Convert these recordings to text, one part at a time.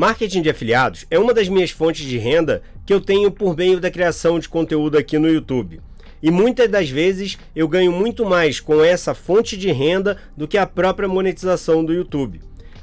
Marketing de afiliados é uma das minhas fontes de renda que eu tenho por meio da criação de conteúdo aqui no YouTube. E muitas das vezes eu ganho muito mais com essa fonte de renda do que a própria monetização do YouTube.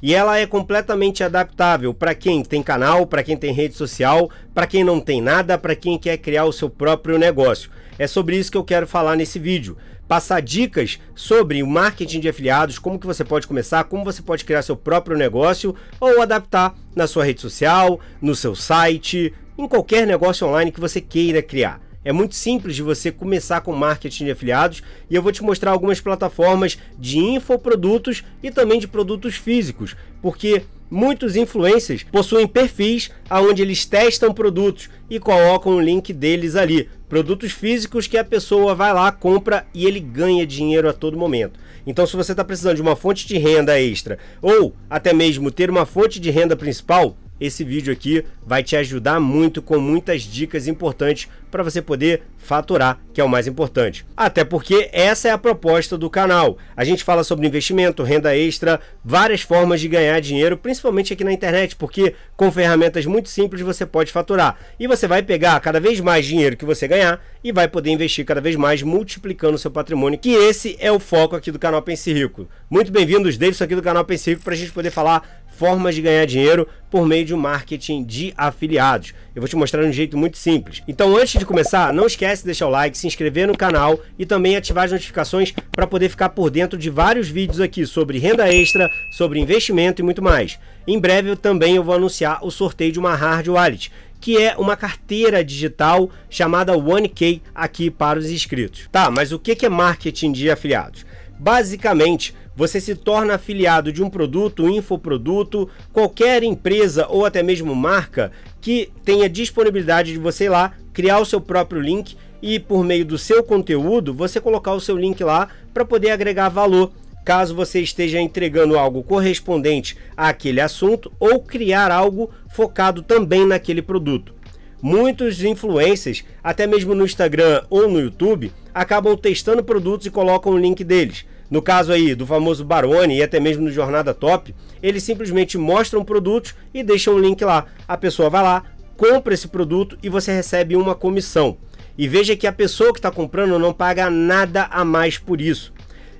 E ela é completamente adaptável para quem tem canal, para quem tem rede social, para quem não tem nada, para quem quer criar o seu próprio negócio. É sobre isso que eu quero falar nesse vídeo. Passar dicas sobre o marketing de afiliados, como que você pode começar, como você pode criar seu próprio negócio ou adaptar na sua rede social, no seu site, em qualquer negócio online que você queira criar. É muito simples de você começar com marketing de afiliados e eu vou te mostrar algumas plataformas de infoprodutos e também de produtos físicos, porque muitos influencers possuem perfis onde eles testam produtos e colocam o link deles ali. Produtos físicos que a pessoa vai lá, compra e ele ganha dinheiro a todo momento. Então, se você está precisando de uma fonte de renda extra ou até mesmo ter uma fonte de renda principal, esse vídeo aqui vai te ajudar muito com muitas dicas importantes para você poder faturar, que é o mais importante. Até porque essa é a proposta do canal. A gente fala sobre investimento, renda extra, várias formas de ganhar dinheiro, principalmente aqui na internet, porque com ferramentas muito simples você pode faturar. E você vai pegar cada vez mais dinheiro que você ganhar e vai poder investir cada vez mais, multiplicando o seu patrimônio, que esse é o foco aqui do canal Pense Rico. Muito bem-vindos, Davidson aqui do canal Pense Rico, para a gente poder falar formas de ganhar dinheiro por meio de um marketing de afiliados. Eu vou te mostrar de um jeito muito simples. Então, antes de começar, não esquece de deixar o like, se inscrever no canal e também ativar as notificações para poder ficar por dentro de vários vídeos aqui sobre renda extra, sobre investimento e muito mais. Em breve eu também eu vou anunciar o sorteio de uma hard wallet, que é uma carteira digital chamada 1K aqui para os inscritos. Tá, mas o que é marketing de afiliados? Basicamente, você se torna afiliado de um produto, infoproduto, qualquer empresa ou até mesmo marca que tenha disponibilidade de você ir lá criar o seu próprio link e por meio do seu conteúdo você colocar o seu link lá para poder agregar valor. Caso você esteja entregando algo correspondente àquele assunto ou criar algo focado também naquele produto. Muitos influencers, até mesmo no Instagram ou no YouTube, acabam testando produtos e colocam o link deles. No caso aí do famoso Barone e até mesmo no Jornada Top, eles simplesmente mostram produtos e deixam o link lá. A pessoa vai lá, compra esse produto e você recebe uma comissão. E veja que a pessoa que está comprando não paga nada a mais por isso.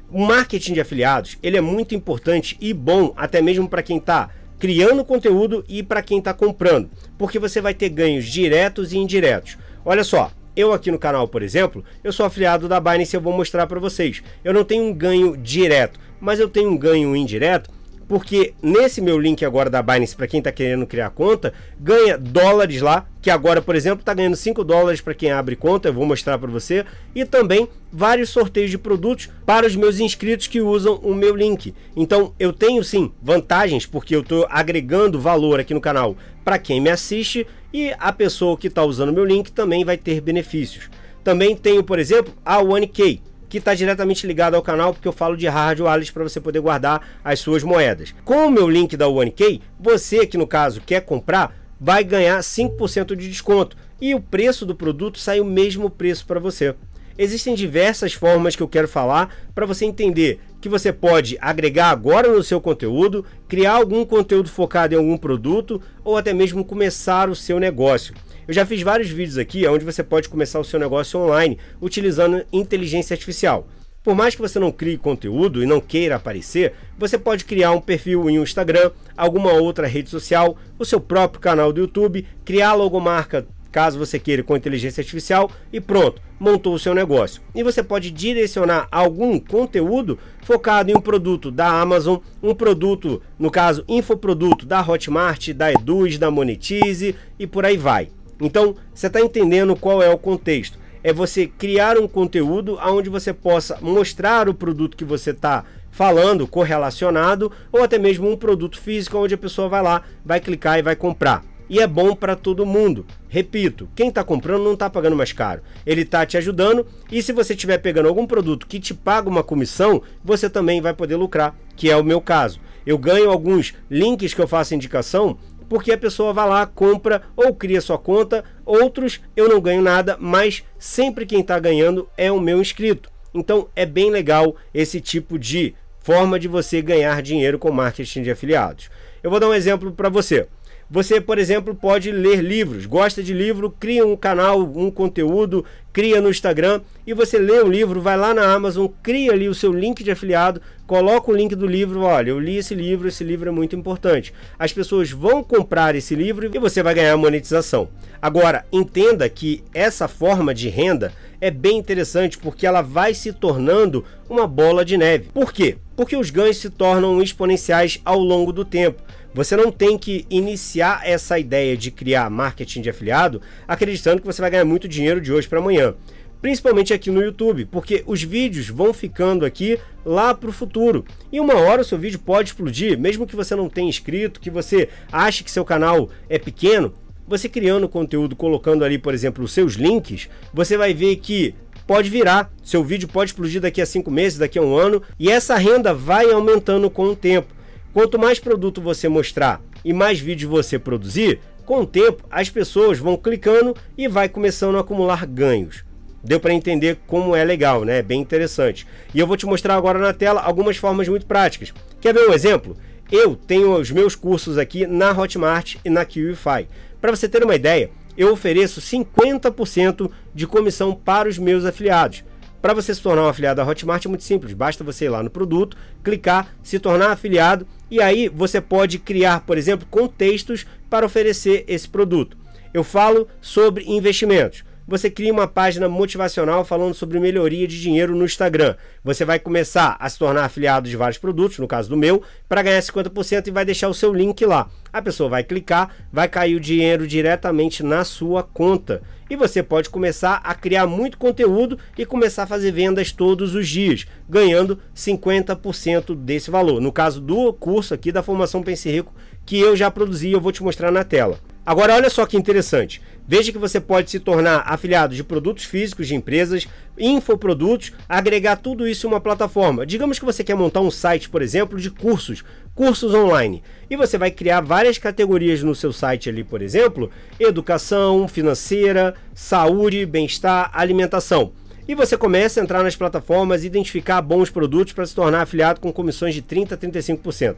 O marketing de afiliados ele é muito importante e bom até mesmo para quem está criando conteúdo e para quem está comprando, porque você vai ter ganhos diretos e indiretos. Olha só, eu aqui no canal, por exemplo, eu sou afiliado da Binance e eu vou mostrar para vocês. Eu não tenho um ganho direto, mas eu tenho um ganho indireto porque nesse meu link agora da Binance, para quem está querendo criar conta, ganha dólares lá, que agora, por exemplo, está ganhando 5 dólares para quem abre conta, eu vou mostrar para você, e também vários sorteios de produtos para os meus inscritos que usam o meu link. Então, eu tenho sim vantagens, porque eu estou agregando valor aqui no canal para quem me assiste, e a pessoa que está usando meu link também vai ter benefícios. Também tenho, por exemplo, a OneKey que está diretamente ligado ao canal, porque eu falo de hard wallets para você poder guardar as suas moedas. Com o meu link da OneKey, você que no caso quer comprar, vai ganhar 5% de desconto e o preço do produto sai o mesmo preço para você. Existem diversas formas que eu quero falar para você entender que você pode agregar agora no seu conteúdo, criar algum conteúdo focado em algum produto ou até mesmo começar o seu negócio. Eu já fiz vários vídeos aqui onde você pode começar o seu negócio online utilizando inteligência artificial. Por mais que você não crie conteúdo e não queira aparecer, você pode criar um perfil em um Instagram, alguma outra rede social, o seu próprio canal do YouTube, criar logomarca caso você queira com inteligência artificial e pronto, montou o seu negócio. E você pode direcionar algum conteúdo focado em um produto da Amazon, um produto, no caso, infoproduto da Hotmart, da Eduz, da Monetize e por aí vai. Então, você está entendendo qual é o contexto. É você criar um conteúdo onde você possa mostrar o produto que você está falando, correlacionado, ou até mesmo um produto físico onde a pessoa vai lá, vai clicar e vai comprar e é bom para todo mundo. Repito, quem está comprando não está pagando mais caro. Ele está te ajudando e se você estiver pegando algum produto que te paga uma comissão, você também vai poder lucrar, que é o meu caso. Eu ganho alguns links que eu faço indicação porque a pessoa vai lá, compra ou cria sua conta. Outros eu não ganho nada, mas sempre quem está ganhando é o meu inscrito. Então é bem legal esse tipo de forma de você ganhar dinheiro com marketing de afiliados. Eu vou dar um exemplo para você. Você, por exemplo, pode ler livros. Gosta de livro? Cria um canal, um conteúdo, cria no Instagram e você lê um livro, vai lá na Amazon, cria ali o seu link de afiliado, coloca o link do livro. Olha, eu li esse livro, esse livro é muito importante. As pessoas vão comprar esse livro e você vai ganhar monetização. Agora, entenda que essa forma de renda é bem interessante porque ela vai se tornando uma bola de neve. Por quê? porque os ganhos se tornam exponenciais ao longo do tempo. Você não tem que iniciar essa ideia de criar marketing de afiliado acreditando que você vai ganhar muito dinheiro de hoje para amanhã. Principalmente aqui no YouTube, porque os vídeos vão ficando aqui lá para o futuro. Em uma hora o seu vídeo pode explodir, mesmo que você não tenha inscrito, que você ache que seu canal é pequeno, você criando conteúdo, colocando ali, por exemplo, os seus links, você vai ver que pode virar, seu vídeo pode explodir daqui a cinco meses, daqui a um ano, e essa renda vai aumentando com o tempo. Quanto mais produto você mostrar e mais vídeos você produzir, com o tempo as pessoas vão clicando e vai começando a acumular ganhos. Deu para entender como é legal, né? É bem interessante. E eu vou te mostrar agora na tela algumas formas muito práticas. Quer ver um exemplo? Eu tenho os meus cursos aqui na Hotmart e na QIFI. Para você ter uma ideia, eu ofereço 50% de comissão para os meus afiliados. Para você se tornar um afiliado da Hotmart é muito simples, basta você ir lá no produto, clicar, se tornar afiliado e aí você pode criar, por exemplo, contextos para oferecer esse produto. Eu falo sobre investimentos você cria uma página motivacional falando sobre melhoria de dinheiro no Instagram. Você vai começar a se tornar afiliado de vários produtos, no caso do meu, para ganhar 50% e vai deixar o seu link lá. A pessoa vai clicar, vai cair o dinheiro diretamente na sua conta. E você pode começar a criar muito conteúdo e começar a fazer vendas todos os dias, ganhando 50% desse valor. No caso do curso aqui da Formação Pense Rico, que eu já produzi, eu vou te mostrar na tela. Agora, olha só que interessante. Veja que você pode se tornar afiliado de produtos físicos de empresas, infoprodutos, agregar tudo isso em uma plataforma. Digamos que você quer montar um site, por exemplo, de cursos, cursos online. E você vai criar várias categorias no seu site ali, por exemplo, educação, financeira, saúde, bem-estar, alimentação e você começa a entrar nas plataformas e identificar bons produtos para se tornar afiliado com comissões de 30 a 35%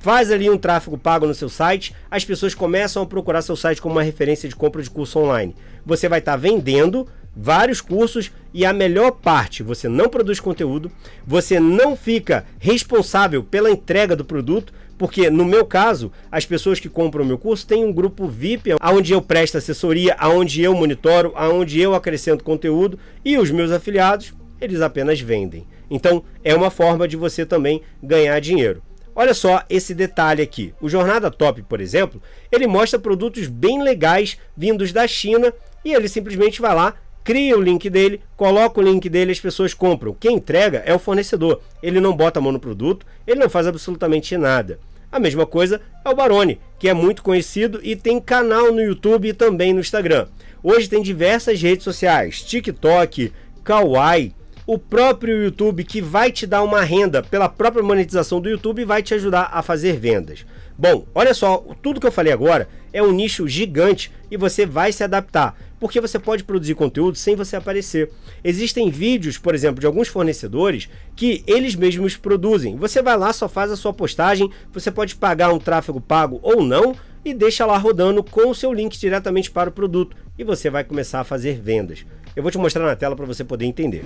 faz ali um tráfego pago no seu site, as pessoas começam a procurar seu site como uma referência de compra de curso online. Você vai estar tá vendendo vários cursos e a melhor parte, você não produz conteúdo, você não fica responsável pela entrega do produto, porque no meu caso, as pessoas que compram o meu curso têm um grupo VIP onde eu presto assessoria, aonde eu monitoro, aonde eu acrescento conteúdo e os meus afiliados, eles apenas vendem. Então, é uma forma de você também ganhar dinheiro. Olha só esse detalhe aqui. O Jornada Top, por exemplo, ele mostra produtos bem legais vindos da China e ele simplesmente vai lá, cria o link dele, coloca o link dele, as pessoas compram. Quem entrega é o fornecedor. Ele não bota a mão no produto, ele não faz absolutamente nada. A mesma coisa é o Barone, que é muito conhecido e tem canal no YouTube e também no Instagram. Hoje tem diversas redes sociais, TikTok, Kawaii, o próprio YouTube, que vai te dar uma renda pela própria monetização do YouTube, vai te ajudar a fazer vendas. Bom, olha só, tudo que eu falei agora é um nicho gigante e você vai se adaptar, porque você pode produzir conteúdo sem você aparecer. Existem vídeos, por exemplo, de alguns fornecedores que eles mesmos produzem. Você vai lá, só faz a sua postagem, você pode pagar um tráfego pago ou não e deixa lá rodando com o seu link diretamente para o produto e você vai começar a fazer vendas. Eu vou te mostrar na tela para você poder entender.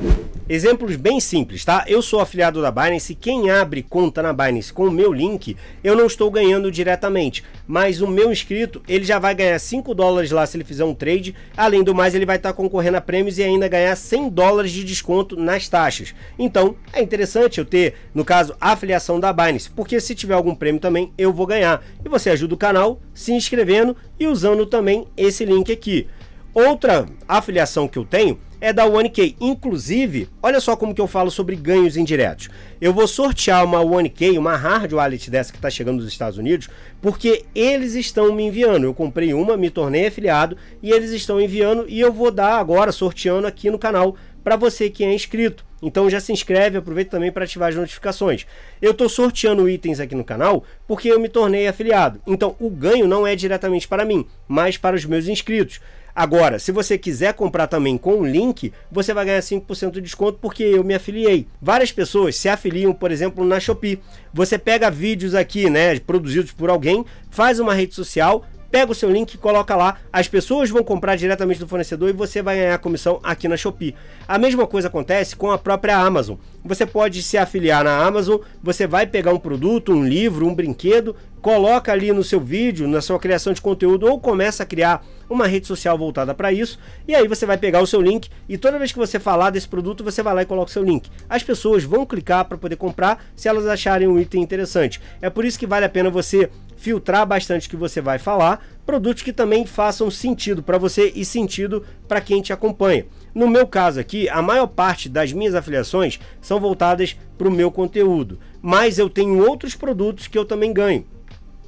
Exemplos bem simples, tá? Eu sou afiliado da Binance, quem abre conta na Binance com o meu link, eu não estou ganhando diretamente, mas o meu inscrito, ele já vai ganhar 5 dólares lá se ele fizer um trade, além do mais ele vai estar tá concorrendo a prêmios e ainda ganhar 100 dólares de desconto nas taxas. Então, é interessante eu ter, no caso, a afiliação da Binance, porque se tiver algum prêmio também, eu vou ganhar. E você ajuda o canal se inscrevendo e usando também esse link aqui. Outra afiliação que eu tenho é da OneKey. Inclusive, olha só como que eu falo sobre ganhos indiretos. Eu vou sortear uma OneKey, uma hard wallet dessa que está chegando dos Estados Unidos, porque eles estão me enviando. Eu comprei uma, me tornei afiliado e eles estão enviando e eu vou dar agora sorteando aqui no canal para você que é inscrito. Então já se inscreve, aproveita também para ativar as notificações. Eu estou sorteando itens aqui no canal porque eu me tornei afiliado. Então o ganho não é diretamente para mim, mas para os meus inscritos. Agora, se você quiser comprar também com o link, você vai ganhar 5% de desconto porque eu me afiliei. Várias pessoas se afiliam, por exemplo, na Shopee. Você pega vídeos aqui, né, produzidos por alguém, faz uma rede social, pega o seu link, coloca lá, as pessoas vão comprar diretamente do fornecedor e você vai ganhar a comissão aqui na Shopee. A mesma coisa acontece com a própria Amazon. Você pode se afiliar na Amazon, você vai pegar um produto, um livro, um brinquedo, coloca ali no seu vídeo, na sua criação de conteúdo ou começa a criar uma rede social voltada para isso, e aí você vai pegar o seu link e toda vez que você falar desse produto, você vai lá e coloca o seu link. As pessoas vão clicar para poder comprar se elas acharem um item interessante. É por isso que vale a pena você filtrar bastante o que você vai falar, produtos que também façam sentido para você e sentido para quem te acompanha. No meu caso aqui, a maior parte das minhas afiliações são voltadas para o meu conteúdo, mas eu tenho outros produtos que eu também ganho.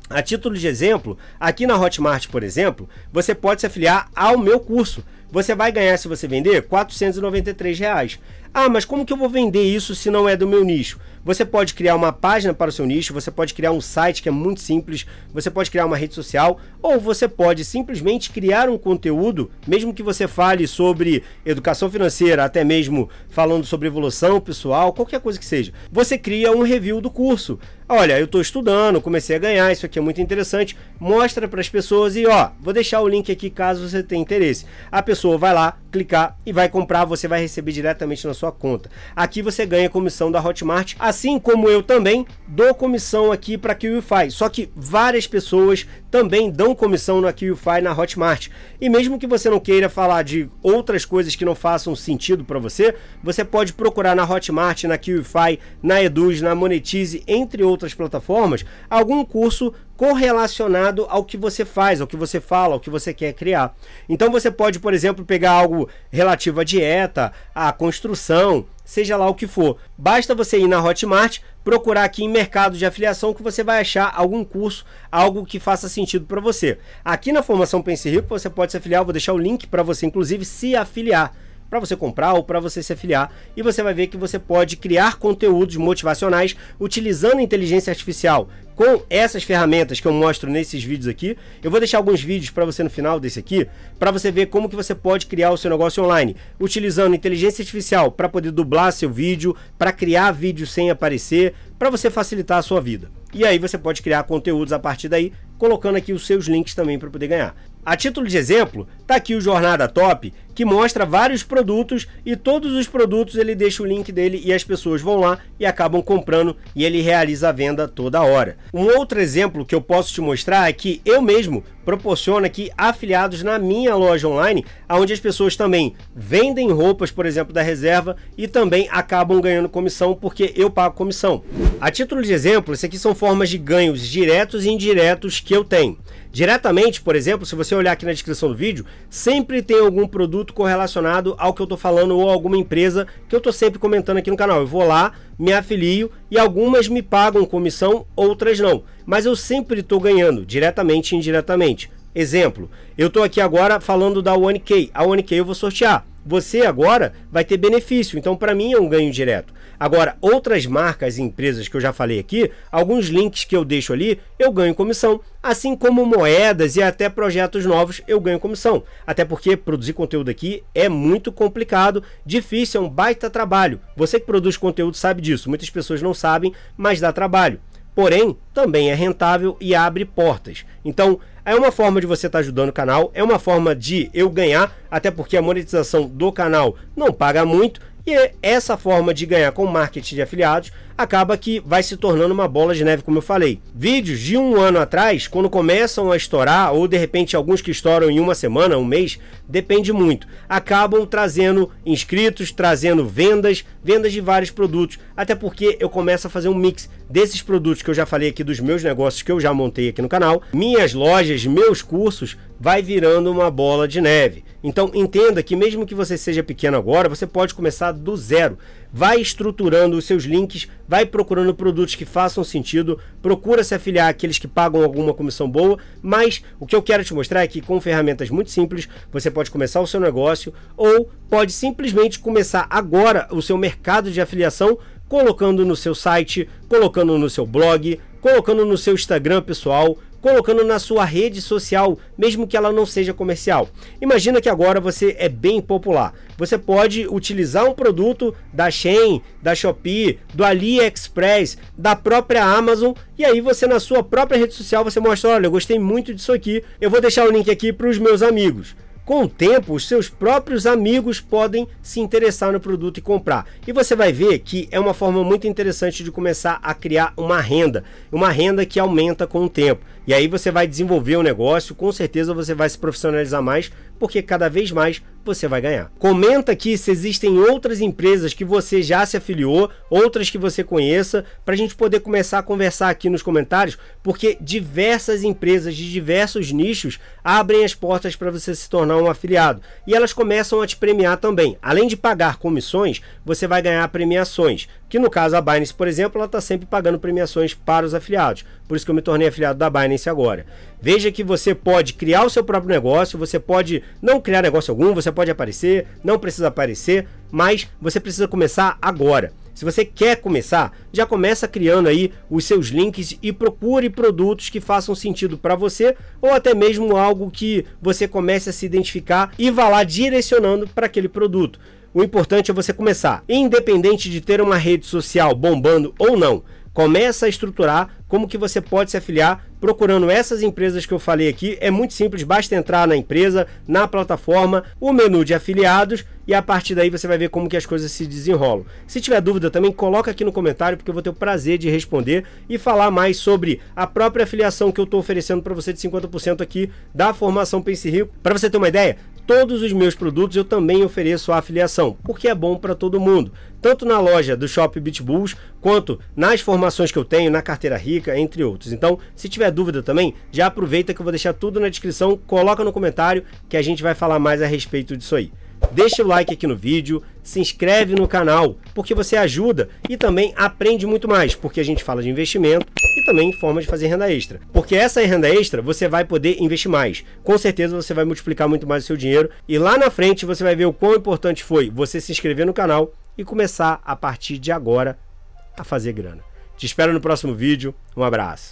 A título de exemplo, aqui na Hotmart, por exemplo, você pode se afiliar ao meu curso. Você vai ganhar se você vender 493 reais. Ah, mas como que eu vou vender isso se não é do meu nicho? Você pode criar uma página para o seu nicho, você pode criar um site que é muito simples, você pode criar uma rede social, ou você pode simplesmente criar um conteúdo, mesmo que você fale sobre educação financeira, até mesmo falando sobre evolução pessoal, qualquer coisa que seja. Você cria um review do curso. Olha, eu estou estudando, comecei a ganhar, isso aqui é muito interessante. Mostra para as pessoas e ó, vou deixar o link aqui caso você tenha interesse. A pessoa pessoa vai lá clicar e vai comprar, você vai receber diretamente na sua conta. Aqui você ganha comissão da Hotmart, assim como eu também dou comissão aqui para KiwiFi. Só que várias pessoas também dão comissão na KiwiFi na Hotmart. E mesmo que você não queira falar de outras coisas que não façam sentido para você, você pode procurar na Hotmart, na KiwiFi, na Eduz, na Monetize, entre outras plataformas, algum curso correlacionado ao que você faz, ao que você fala, ao que você quer criar. Então você pode, por exemplo, pegar algo relativo à dieta, à construção, seja lá o que for. Basta você ir na Hotmart, procurar aqui em mercado de afiliação que você vai achar algum curso, algo que faça sentido para você. Aqui na Formação Pense Rico você pode se afiliar, Eu vou deixar o link para você inclusive se afiliar para você comprar ou para você se afiliar. E você vai ver que você pode criar conteúdos motivacionais utilizando inteligência artificial. Com essas ferramentas que eu mostro nesses vídeos aqui, eu vou deixar alguns vídeos para você no final desse aqui, para você ver como que você pode criar o seu negócio online, utilizando inteligência artificial para poder dublar seu vídeo, para criar vídeo sem aparecer, para você facilitar a sua vida. E aí você pode criar conteúdos a partir daí, colocando aqui os seus links também para poder ganhar. A título de exemplo, está aqui o Jornada Top, que mostra vários produtos e todos os produtos ele deixa o link dele e as pessoas vão lá e acabam comprando e ele realiza a venda toda hora. Um outro exemplo que eu posso te mostrar é que eu mesmo proporciono aqui afiliados na minha loja online, onde as pessoas também vendem roupas, por exemplo, da reserva e também acabam ganhando comissão porque eu pago comissão. A título de exemplo, isso aqui são formas de ganhos diretos e indiretos que eu tenho. Diretamente, por exemplo, se você olhar aqui na descrição do vídeo, sempre tem algum produto correlacionado ao que eu estou falando ou alguma empresa que eu estou sempre comentando aqui no canal. Eu vou lá, me afilio e algumas me pagam comissão, outras não. Mas eu sempre estou ganhando, diretamente e indiretamente. Exemplo, eu estou aqui agora falando da OneKey. A OneKey eu vou sortear. Você agora vai ter benefício, então para mim é um ganho direto. Agora, outras marcas e empresas que eu já falei aqui, alguns links que eu deixo ali, eu ganho comissão, assim como moedas e até projetos novos eu ganho comissão. Até porque produzir conteúdo aqui é muito complicado, difícil, é um baita trabalho. Você que produz conteúdo sabe disso, muitas pessoas não sabem, mas dá trabalho. Porém, também é rentável e abre portas. Então, é uma forma de você estar tá ajudando o canal, é uma forma de eu ganhar, até porque a monetização do canal não paga muito, e é essa forma de ganhar com marketing de afiliados acaba que vai se tornando uma bola de neve, como eu falei. Vídeos de um ano atrás, quando começam a estourar, ou de repente alguns que estouram em uma semana, um mês, depende muito, acabam trazendo inscritos, trazendo vendas, vendas de vários produtos, até porque eu começo a fazer um mix desses produtos que eu já falei aqui dos meus negócios que eu já montei aqui no canal, minhas lojas, meus cursos, vai virando uma bola de neve. Então entenda que mesmo que você seja pequeno agora, você pode começar do zero vai estruturando os seus links, vai procurando produtos que façam sentido, procura se afiliar àqueles que pagam alguma comissão boa, mas o que eu quero te mostrar é que com ferramentas muito simples, você pode começar o seu negócio ou pode simplesmente começar agora o seu mercado de afiliação colocando no seu site, colocando no seu blog, colocando no seu Instagram pessoal, colocando na sua rede social, mesmo que ela não seja comercial. Imagina que agora você é bem popular. Você pode utilizar um produto da Shein, da Shopee, do AliExpress, da própria Amazon e aí você na sua própria rede social você mostra, olha, eu gostei muito disso aqui. Eu vou deixar o link aqui para os meus amigos. Com o tempo, os seus próprios amigos podem se interessar no produto e comprar. E você vai ver que é uma forma muito interessante de começar a criar uma renda, uma renda que aumenta com o tempo. E aí você vai desenvolver o um negócio, com certeza você vai se profissionalizar mais, porque cada vez mais você vai ganhar. Comenta aqui se existem outras empresas que você já se afiliou, outras que você conheça, para a gente poder começar a conversar aqui nos comentários, porque diversas empresas de diversos nichos abrem as portas para você se tornar um afiliado e elas começam a te premiar também. Além de pagar comissões, você vai ganhar premiações, que no caso a Binance, por exemplo, ela está sempre pagando premiações para os afiliados. Por isso que eu me tornei afiliado da Binance agora. Veja que você pode criar o seu próprio negócio, você pode não criar negócio algum, você pode aparecer, não precisa aparecer, mas você precisa começar agora. Se você quer começar, já começa criando aí os seus links e procure produtos que façam sentido para você ou até mesmo algo que você comece a se identificar e vá lá direcionando para aquele produto. O importante é você começar, independente de ter uma rede social bombando ou não. Começa a estruturar como que você pode se afiliar procurando essas empresas que eu falei aqui. É muito simples, basta entrar na empresa, na plataforma, o menu de afiliados e a partir daí você vai ver como que as coisas se desenrolam. Se tiver dúvida também coloca aqui no comentário porque eu vou ter o prazer de responder e falar mais sobre a própria afiliação que eu estou oferecendo para você de 50% aqui da formação Pense Rico. Para você ter uma ideia, todos os meus produtos eu também ofereço a afiliação, porque é bom para todo mundo. Tanto na loja do Shop Bitbulls, quanto nas formações que eu tenho, na carteira rica, entre outros. Então, se tiver dúvida também, já aproveita que eu vou deixar tudo na descrição, coloca no comentário que a gente vai falar mais a respeito disso aí. Deixa o like aqui no vídeo, se inscreve no canal, porque você ajuda e também aprende muito mais, porque a gente fala de investimento e também forma de fazer renda extra. Porque essa renda extra você vai poder investir mais. Com certeza você vai multiplicar muito mais o seu dinheiro e lá na frente você vai ver o quão importante foi você se inscrever no canal e começar a partir de agora a fazer grana. Te espero no próximo vídeo. Um abraço.